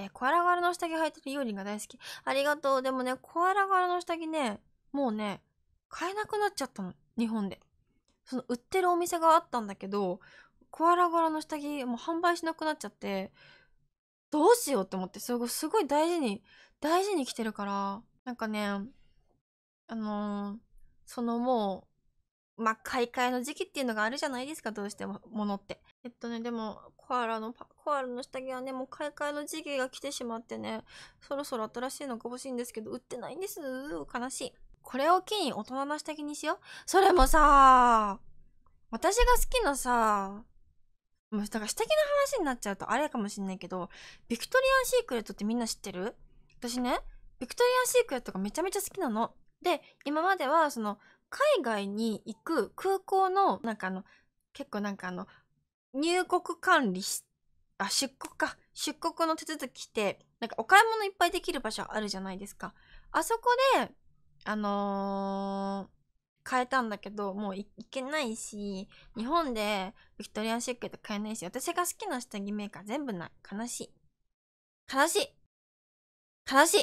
えー、コアラ柄の下着履いてるユーリンが大好き。ありがとう。でもね、コアラ柄の下着ね、もうね、買えなくなっちゃったの。日本で。その売ってるお店があったんだけど、コアラ柄の下着もう販売しなくなっちゃって、どうしようって思って、すごい、すごい大事に、大事に着てるから、なんかね、あのー、そのもう、まあ、買い替えの時期っていうのがあるじゃないですか、どうしても、ものって。えっとね、でも、コアラのパ、コールの下着はね、もう買い替えの時期が来てしまってね、そろそろ新しいのが欲しいんですけど、売ってないんです。悲しい。これを機に大人の下着にしよう。それもさ、私が好きなさ、もうだから下着の話になっちゃうとあれかもしんないけど、ビクトリアン・シークレットってみんな知ってる私ね、ビクトリアン・シークレットがめちゃめちゃ好きなの。で、今まではその、海外に行く空港の、なんかあの、結構なんかあの、入国管理しあ、出国か。出国の手続きって、なんかお買い物いっぱいできる場所あるじゃないですか。あそこで、あのー、買えたんだけど、もう行けないし、日本でビクトリアンシックって買えないし、私が好きな下着メーカー全部ない。悲しい。悲しい。悲しい。